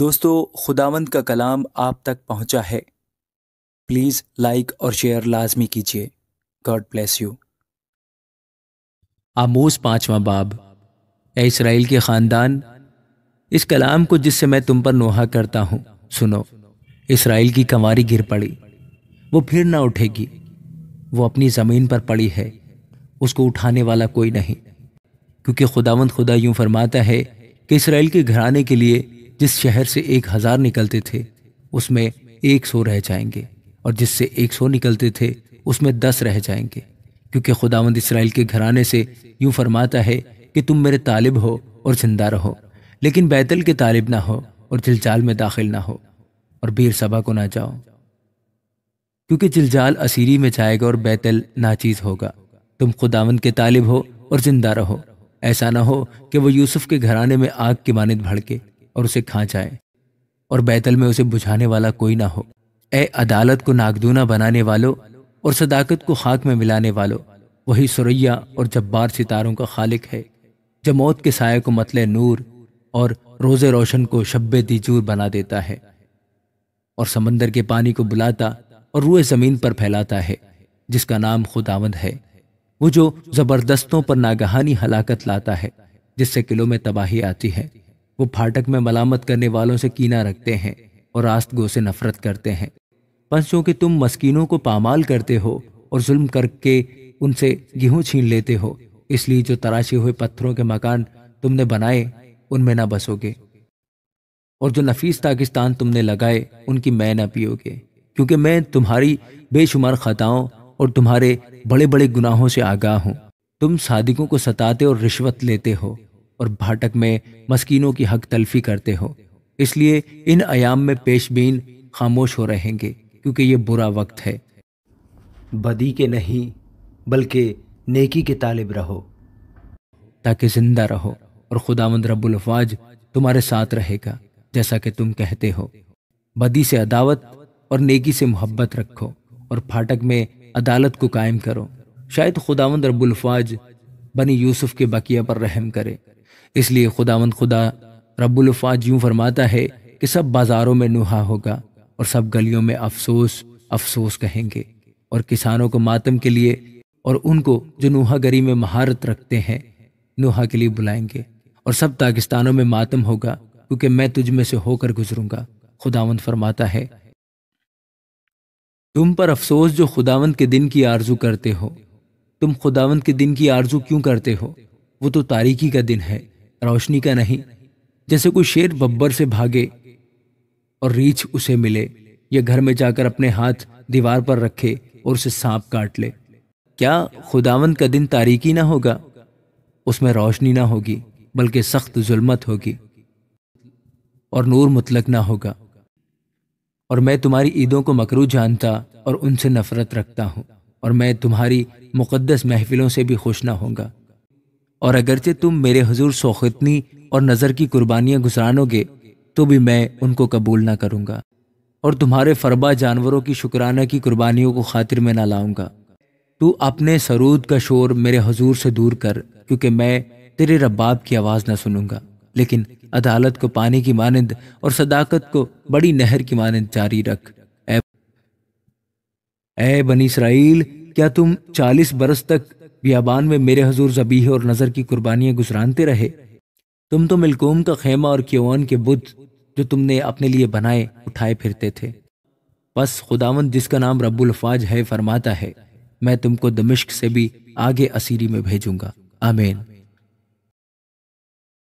दोस्तों खुदावंद का कलाम आप तक पहुंचा है प्लीज़ लाइक और शेयर लाजमी कीजिए गॉड ब्लेस यू आमोस पांचवा बाब ए इसराइल के ख़ानदान इस कलाम को जिससे मैं तुम पर नोहा करता हूँ सुनो इसराइल की कंवारी गिर पड़ी वो फिर ना उठेगी वो अपनी ज़मीन पर पड़ी है उसको उठाने वाला कोई नहीं क्योंकि खुदावंद खुदा यूं फरमाता है कि इसराइल के घराने के लिए जिस शहर से एक हजार निकलते थे उसमें एक सौ रह जाएंगे और जिससे एक सौ निकलते थे उसमें दस रह जाएंगे क्योंकि खुदावंद इसराइल के घराने से यूं फरमाता है कि तुम मेरे तालिब हो और जिंदा रहो लेकिन बैतल के तालिब ना हो और जिलजाल में दाखिल ना हो और बीर सभा को ना जाओ क्योंकि जिलजाल असीरी में जाएगा और बैतल नाचीज होगा तुम खुदावंद के तालिब हो और जिंदा रहो ऐसा ना हो कि वह यूसुफ के घराने में आग के मानित भड़के और उसे खा जाए और बैतल में उसे बुझाने वाला कोई ना हो ए अदालत को नागदूना बनाने वालों और सदाकत को खाक में मिलाने वालों वही सुरैया और जब्बार सितारों का खालिक है जो मौत के साय को मतले नूर और रोज़े रोशन को शब्बे दीजूर बना देता है और समंदर के पानी को बुलाता और रूए ज़मीन पर फैलाता है जिसका नाम खुदावंद है वो जो ज़बरदस्तों पर नागहानी हलाकत लाता है जिससे किलों में तबाही आती है वो फाटक में मलामत करने वालों से कीना रखते हैं और रास्तगो से नफरत करते हैं बस चूंकि तुम मस्कीनों को पामाल करते हो और जुल्म करके उनसे गेहूँ छीन लेते हो इसलिए जो तराशे हुए पत्थरों के मकान तुमने बनाए उनमें ना बसोगे और जो नफीस ताकिस्तान तुमने लगाए उनकी मैं ना पियोगे क्योंकि मैं तुम्हारी बेशुमार खताओं और तुम्हारे बड़े बड़े गुनाहों से आगाह हूँ तुम सादिकों को सताते और रिश्वत लेते हो और भाटक में मस्किनों की हक तलफी करते हो इसलिए इन आयाम में पेशबीन खामोश हो रहेंगे क्योंकि ये बुरा वक्त है बदी के नहीं बल्कि नेकी के तालिब रहो ताकि जिंदा रहो और खुदावंद रबुलफाज तुम्हारे साथ रहेगा जैसा कि तुम कहते हो बदी से अदावत और नेकी से मोहब्बत रखो और फाटक में अदालत को कायम करो शायद खुदावंद रबुलफवाज बनी यूसुफ के बकिया पर रहम करे इसलिए खुदावंद खुदा रब्बुल्फाज यूं फरमाता है कि सब बाजारों में नुहा होगा और सब गलियों में अफसोस अफसोस कहेंगे और किसानों को मातम के लिए और उनको जो नुहागरी में महारत रखते हैं नुहा के लिए बुलाएंगे और सब पाकिस्तानों में मातम होगा क्योंकि मैं तुझ में से होकर गुजरूंगा खुदावंद फरमाता है तुम पर अफसोस जो खुदावंद के दिन की आरजू करते हो तुम खुदावंद के दिन की आरजू क्यों करते हो वो तो तारीख़ी का दिन है रोशनी का नहीं जैसे कोई शेर बब्बर से भागे और रीछ उसे मिले या घर में जाकर अपने हाथ दीवार पर रखे और उसे सांप काट ले क्या खुदावंद का दिन तारीकी ना होगा उसमें रोशनी ना होगी बल्कि सख्त जुल्मत होगी और नूर मुतलक ना होगा और मैं तुम्हारी ईदों को मकरू जानता और उनसे नफरत रखता हूँ और मैं तुम्हारी मुकद्दस महफिलों से भी खुश ना होगा और अगरचे तुम मेरे हजूर सोखितनी और नज़र की कुर्बानियां गुजरानोगे तो भी मैं उनको कबूल ना करूंगा और तुम्हारे फरबा जानवरों की शुक्राना की कुर्बानियों को खातिर में ना लाऊंगा तू अपने सरूद का शोर मेरे हजूर से दूर कर क्योंकि मैं तेरे रब्बाब की आवाज़ ना सुनूंगा लेकिन अदालत को पानी की मानंद और सदाकत को बड़ी नहर की मानंद जारी रख ए बनी इसराइल क्या तुम चालीस बरस तक बियाबान में मेरे हजूर जबीह और नज़र की कुर्बानियां गुजरानते रहे तुम तो मिलकूम का खेमा और क्योन के बुद्ध जो तुमने अपने लिए बनाए उठाए फिरते थे बस खुदावंद जिसका नाम रबुल्फाज है फरमाता है मैं तुमको दमिश्क से भी आगे असीरी में भेजूंगा आमेन